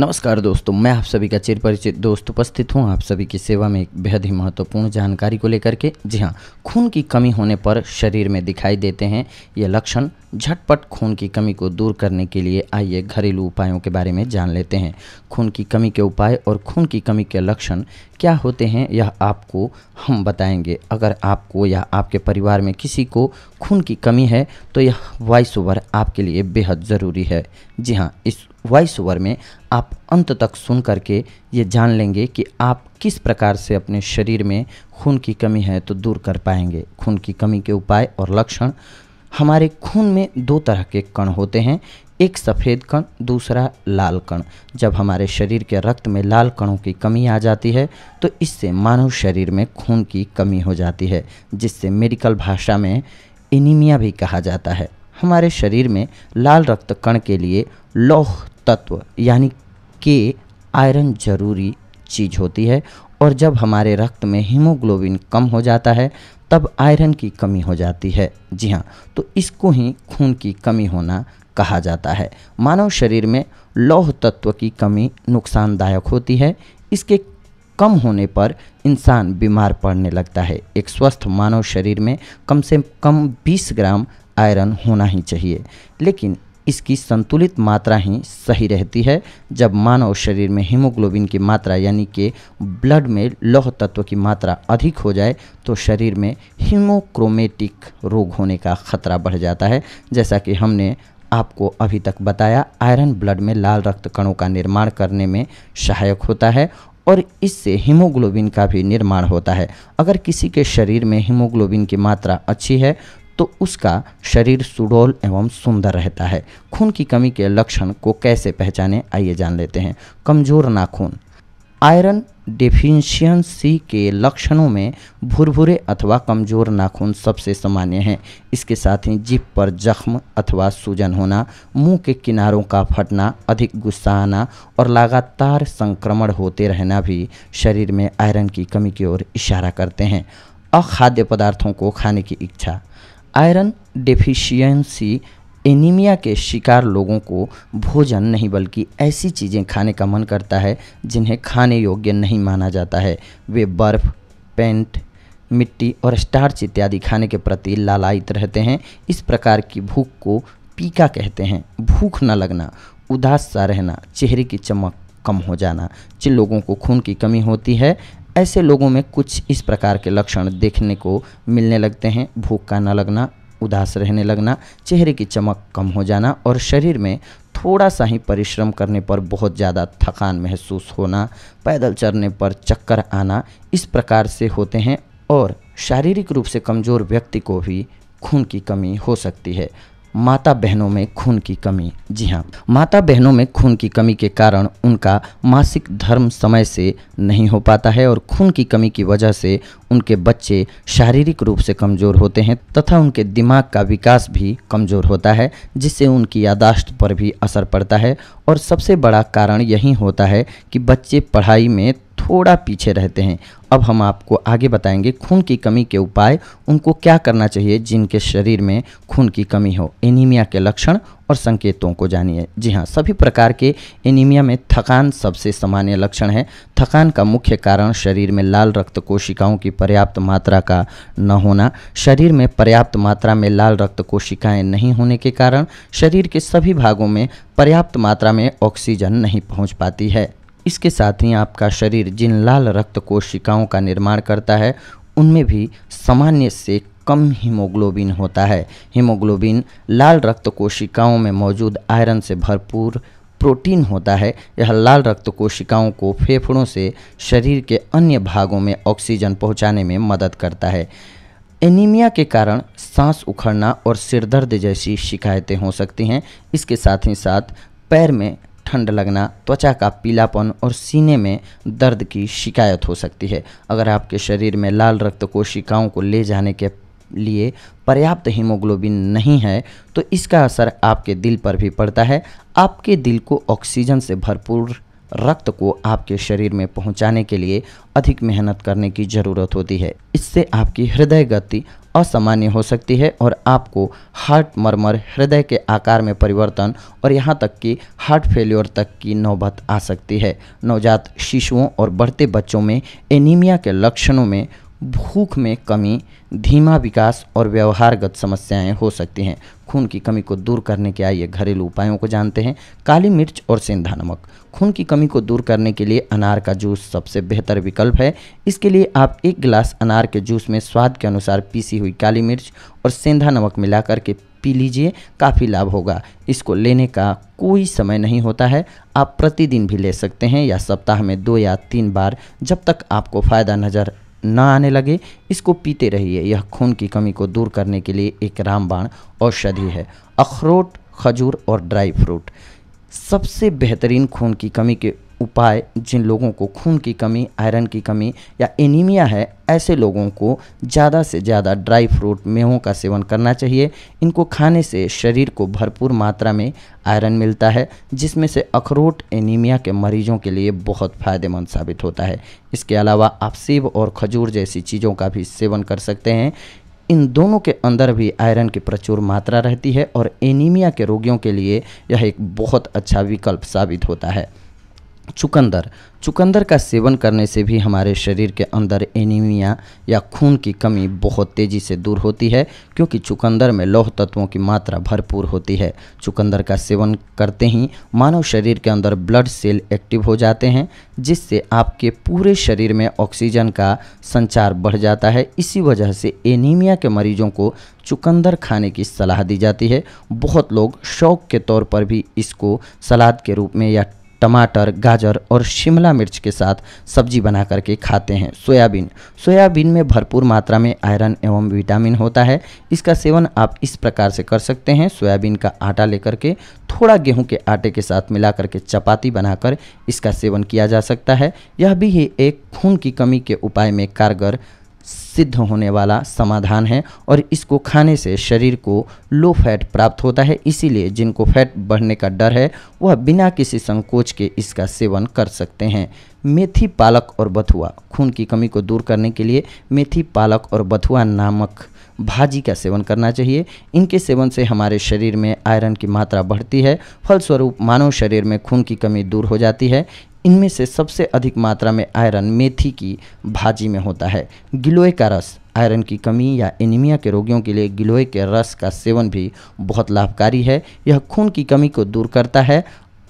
नमस्कार दोस्तों मैं आप सभी का चिर परिचित दोस्त उपस्थित हूँ आप सभी की सेवा में एक बेहद ही महत्वपूर्ण जानकारी को लेकर के जी हाँ खून की कमी होने पर शरीर में दिखाई देते हैं ये लक्षण झटपट खून की कमी को दूर करने के लिए आइए घरेलू उपायों के बारे में जान लेते हैं खून की कमी के उपाय और खून की कमी के लक्षण क्या होते हैं यह आपको हम बताएंगे अगर आपको या आपके परिवार में किसी को खून की कमी है तो यह वॉइस ओवर आपके लिए बेहद ज़रूरी है जी हाँ इस वॉइस ओवर में आप अंत तक सुन करके ये जान लेंगे कि आप किस प्रकार से अपने शरीर में खून की कमी है तो दूर कर पाएंगे खून की कमी के उपाय और लक्षण हमारे खून में दो तरह के कण होते हैं एक सफ़ेद कण दूसरा लाल कण जब हमारे शरीर के रक्त में लाल कणों की कमी आ जाती है तो इससे मानव शरीर में खून की कमी हो जाती है जिससे मेडिकल भाषा में एनीमिया भी कहा जाता है हमारे शरीर में लाल रक्त कण के लिए लौह तत्व यानी के आयरन जरूरी चीज़ होती है और जब हमारे रक्त में हीमोग्लोबिन कम हो जाता है तब आयरन की कमी हो जाती है जी हाँ तो इसको ही खून की कमी होना कहा जाता है मानव शरीर में लौह तत्व की कमी नुकसानदायक होती है इसके कम होने पर इंसान बीमार पड़ने लगता है एक स्वस्थ मानव शरीर में कम से कम 20 ग्राम आयरन होना ही चाहिए लेकिन इसकी संतुलित मात्रा ही सही रहती है जब मानव शरीर में हीमोग्लोबिन की मात्रा यानी कि ब्लड में लौह तत्व की मात्रा अधिक हो जाए तो शरीर में हीमोक्रोमेटिक रोग होने का खतरा बढ़ जाता है जैसा कि हमने आपको अभी तक बताया आयरन ब्लड में लाल रक्त कणों का निर्माण करने में सहायक होता है और इससे हीमोग्लोबिन का भी निर्माण होता है अगर किसी के शरीर में हीमोग्लोबिन की मात्रा अच्छी है तो उसका शरीर सुडोल एवं सुंदर रहता है खून की कमी के लक्षण को कैसे पहचाने आइए जान लेते हैं कमज़ोर नाखून आयरन डेफिशिएंसी के लक्षणों में भुरभुरे अथवा कमज़ोर नाखून सबसे सामान्य हैं इसके साथ ही जीप पर जख्म अथवा सूजन होना मुंह के किनारों का फटना अधिक गुस्सा आना और लगातार संक्रमण होते रहना भी शरीर में आयरन की कमी की ओर इशारा करते हैं अखाद्य पदार्थों को खाने की इच्छा आयरन डेफिशियंसी एनीमिया के शिकार लोगों को भोजन नहीं बल्कि ऐसी चीज़ें खाने का मन करता है जिन्हें खाने योग्य नहीं माना जाता है वे बर्फ़ पेंट मिट्टी और स्टार्च इत्यादि खाने के प्रति लालायित रहते हैं इस प्रकार की भूख को पीका कहते हैं भूख न लगना उदास सा रहना चेहरे की चमक कम हो जाना जिन लोगों को खून की कमी होती है ऐसे लोगों में कुछ इस प्रकार के लक्षण देखने को मिलने लगते हैं भूख का न लगना उदास रहने लगना चेहरे की चमक कम हो जाना और शरीर में थोड़ा सा ही परिश्रम करने पर बहुत ज़्यादा थकान महसूस होना पैदल चलने पर चक्कर आना इस प्रकार से होते हैं और शारीरिक रूप से कमज़ोर व्यक्ति को भी खून की कमी हो सकती है माता बहनों में खून की कमी जी हाँ माता बहनों में खून की कमी के कारण उनका मासिक धर्म समय से नहीं हो पाता है और खून की कमी की वजह से उनके बच्चे शारीरिक रूप से कमज़ोर होते हैं तथा उनके दिमाग का विकास भी कमज़ोर होता है जिससे उनकी यादाश्त पर भी असर पड़ता है और सबसे बड़ा कारण यही होता है कि बच्चे पढ़ाई में थोड़ा पीछे रहते हैं अब हम आपको आगे बताएंगे खून की कमी के उपाय उनको क्या करना चाहिए जिनके शरीर में खून की कमी हो एनीमिया के लक्षण और संकेतों को जानिए जी हाँ सभी प्रकार के एनीमिया में थकान सबसे सामान्य लक्षण है थकान का मुख्य कारण शरीर में लाल रक्त कोशिकाओं की पर्याप्त मात्रा का न होना शरीर में पर्याप्त मात्रा में लाल रक्त कोशिकाएँ नहीं होने के कारण शरीर के सभी भागों में पर्याप्त मात्रा में ऑक्सीजन नहीं पहुँच पाती है इसके साथ ही आपका शरीर जिन लाल रक्त कोशिकाओं का निर्माण करता है उनमें भी सामान्य से कम हीमोग्लोबिन होता है हीमोग्लोबिन लाल रक्त कोशिकाओं में मौजूद आयरन से भरपूर प्रोटीन होता है यह लाल रक्त कोशिकाओं को फेफड़ों से शरीर के अन्य भागों में ऑक्सीजन पहुंचाने में मदद करता है एनीमिया के कारण सांस उखड़ना और सिरदर्द जैसी शिकायतें हो सकती हैं इसके साथ ही साथ पैर में ठंड लगना त्वचा का पीलापन और सीने में दर्द की शिकायत हो सकती है अगर आपके शरीर में लाल रक्त कोशिकाओं को ले जाने के लिए पर्याप्त हीमोग्लोबिन नहीं है तो इसका असर आपके दिल पर भी पड़ता है आपके दिल को ऑक्सीजन से भरपूर रक्त को आपके शरीर में पहुंचाने के लिए अधिक मेहनत करने की ज़रूरत होती है इससे आपकी हृदय गति असामान्य हो सकती है और आपको हार्ट मरमर हृदय के आकार में परिवर्तन और यहाँ तक कि हार्ट फेल्योर तक की नौबत आ सकती है नवजात शिशुओं और बढ़ते बच्चों में एनीमिया के लक्षणों में भूख में कमी धीमा विकास और व्यवहारगत समस्याएं हो सकती हैं खून की कमी को दूर करने के आइए घरेलू उपायों को जानते हैं काली मिर्च और सेंधा नमक खून की कमी को दूर करने के लिए अनार का जूस सबसे बेहतर विकल्प है इसके लिए आप एक गिलास अनार के जूस में स्वाद के अनुसार पीसी हुई काली मिर्च और सेंधा नमक मिलाकर के पी लीजिए काफ़ी लाभ होगा इसको लेने का कोई समय नहीं होता है आप प्रतिदिन भी ले सकते हैं या सप्ताह में दो या तीन बार जब तक आपको फ़ायदा नज़र न आने लगे इसको पीते रहिए यह खून की कमी को दूर करने के लिए एक रामबाण औषधि है अखरोट खजूर और ड्राई फ्रूट सबसे बेहतरीन खून की कमी के उपाय जिन लोगों को खून की कमी आयरन की कमी या एनीमिया है ऐसे लोगों को ज़्यादा से ज़्यादा ड्राई फ्रूट मेहों का सेवन करना चाहिए इनको खाने से शरीर को भरपूर मात्रा में आयरन मिलता है जिसमें से अखरोट एनीमिया के मरीजों के लिए बहुत फ़ायदेमंद साबित होता है इसके अलावा आप सेब और खजूर जैसी चीज़ों का भी सेवन कर सकते हैं इन दोनों के अंदर भी आयरन की प्रचुर मात्रा रहती है और एनीमिया के रोगियों के लिए यह एक बहुत अच्छा विकल्प साबित होता है चुकंदर चुकंदर का सेवन करने से भी हमारे शरीर के अंदर एनीमिया या खून की कमी बहुत तेज़ी से दूर होती है क्योंकि चुकंदर में लौह तत्वों की मात्रा भरपूर होती है चुकंदर का सेवन करते ही मानव शरीर के अंदर ब्लड सेल एक्टिव हो जाते हैं जिससे आपके पूरे शरीर में ऑक्सीजन का संचार बढ़ जाता है इसी वजह से एनीमिया के मरीजों को चुकंदर खाने की सलाह दी जाती है बहुत लोग शौक के तौर पर भी इसको सलाद के रूप में या टमाटर गाजर और शिमला मिर्च के साथ सब्जी बना करके खाते हैं सोयाबीन सोयाबीन में भरपूर मात्रा में आयरन एवं विटामिन होता है इसका सेवन आप इस प्रकार से कर सकते हैं सोयाबीन का आटा लेकर के थोड़ा गेहूं के आटे के साथ मिला करके चपाती बनाकर इसका सेवन किया जा सकता है यह भी ही एक खून की कमी के उपाय में कारगर सिद्ध होने वाला समाधान है और इसको खाने से शरीर को लो फैट प्राप्त होता है इसीलिए जिनको फैट बढ़ने का डर है वह बिना किसी संकोच के इसका सेवन कर सकते हैं मेथी पालक और बथुआ खून की कमी को दूर करने के लिए मेथी पालक और बथुआ नामक भाजी का सेवन करना चाहिए इनके सेवन से हमारे शरीर में आयरन की मात्रा बढ़ती है फलस्वरूप मानव शरीर में खून की कमी दूर हो जाती है इनमें से सबसे अधिक मात्रा में आयरन मेथी की भाजी में होता है गिलोय का रस आयरन की कमी या एनीमिया के रोगियों के लिए गिलोय के रस का सेवन भी बहुत लाभकारी है यह खून की कमी को दूर करता है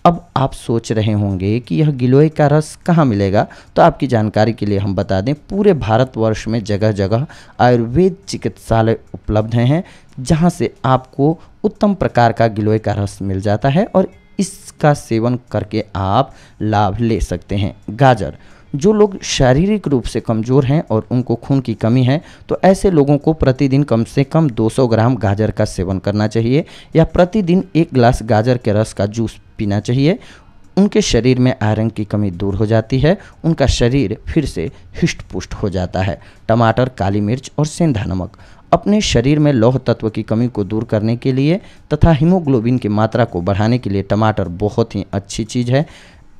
अब आप सोच रहे होंगे कि यह गिलोय का रस कहाँ मिलेगा तो आपकी जानकारी के लिए हम बता दें पूरे भारतवर्ष में जगह जगह आयुर्वेद चिकित्सालय उपलब्ध हैं जहाँ से आपको उत्तम प्रकार का गिलोय का रस मिल जाता है और इसका सेवन करके आप लाभ ले सकते हैं गाजर जो लोग शारीरिक रूप से कमज़ोर हैं और उनको खून की कमी है तो ऐसे लोगों को प्रतिदिन कम से कम 200 ग्राम गाजर का सेवन करना चाहिए या प्रतिदिन एक गिलास गाजर के रस का जूस पीना चाहिए उनके शरीर में आयरन की कमी दूर हो जाती है उनका शरीर फिर से हिष्ट पुष्ट हो जाता है टमाटर काली मिर्च और सेंधा नमक अपने शरीर में लौह तत्व की कमी को दूर करने के लिए तथा हीमोग्लोबिन की मात्रा को बढ़ाने के लिए टमाटर बहुत ही अच्छी चीज़ है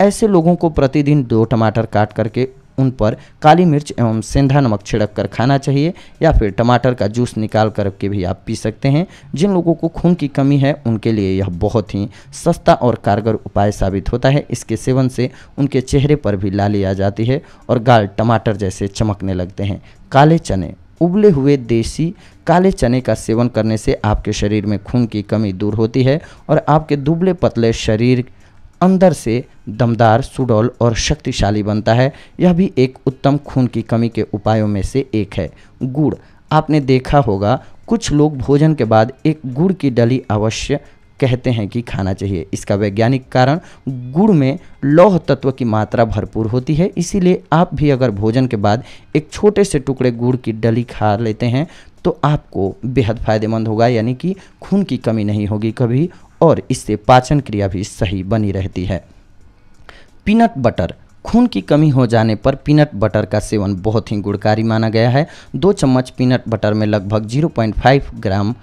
ऐसे लोगों को प्रतिदिन दो टमाटर काट करके उन पर काली मिर्च एवं सेंधा नमक छिड़क कर खाना चाहिए या फिर टमाटर का जूस निकाल कर के भी आप पी सकते हैं जिन लोगों को खून की कमी है उनके लिए यह बहुत ही सस्ता और कारगर उपाय साबित होता है इसके सेवन से उनके चेहरे पर भी लाली आ जाती है और गाल टमाटर जैसे चमकने लगते हैं काले चने उबले हुए देसी काले चने का सेवन करने से आपके शरीर में खून की कमी दूर होती है और आपके दुबले पतले शरीर अंदर से दमदार सुडौल और शक्तिशाली बनता है यह भी एक उत्तम खून की कमी के उपायों में से एक है गुड़ आपने देखा होगा कुछ लोग भोजन के बाद एक गुड़ की डली अवश्य कहते हैं कि खाना चाहिए इसका वैज्ञानिक कारण गुड़ में लौह तत्व की मात्रा भरपूर होती है इसीलिए आप भी अगर भोजन के बाद एक छोटे से टुकड़े गुड़ की डली खा लेते हैं तो आपको बेहद फ़ायदेमंद होगा यानी कि खून की कमी नहीं होगी कभी और इससे पाचन क्रिया भी सही बनी रहती है पीनट बटर खून की कमी हो जाने पर पीनट बटर का सेवन बहुत ही गुणकारी माना गया है दो चम्मच पीनट बटर में लगभग 0.5 ग्राम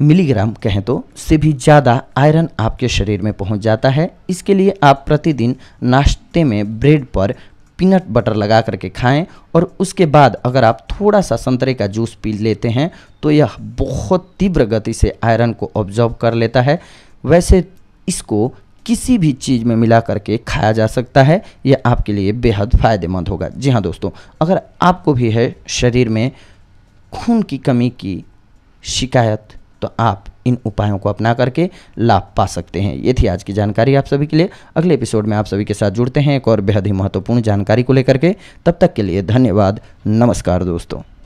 मिलीग्राम कहें तो से भी ज़्यादा आयरन आपके शरीर में पहुंच जाता है इसके लिए आप प्रतिदिन नाश्ते में ब्रेड पर पीनट बटर लगा करके खाएं और उसके बाद अगर आप थोड़ा सा संतरे का जूस पी लेते हैं तो यह बहुत तीव्र गति से आयरन को ऑब्जॉर्व कर लेता है वैसे इसको किसी भी चीज़ में मिला करके खाया जा सकता है यह आपके लिए बेहद फ़ायदेमंद होगा जी हाँ दोस्तों अगर आपको भी है शरीर में खून की कमी की शिकायत तो आप इन उपायों को अपना करके लाभ पा सकते हैं ये थी आज की जानकारी आप सभी के लिए अगले एपिसोड में आप सभी के साथ जुड़ते हैं एक और बेहद ही महत्वपूर्ण जानकारी को लेकर के तब तक के लिए धन्यवाद नमस्कार दोस्तों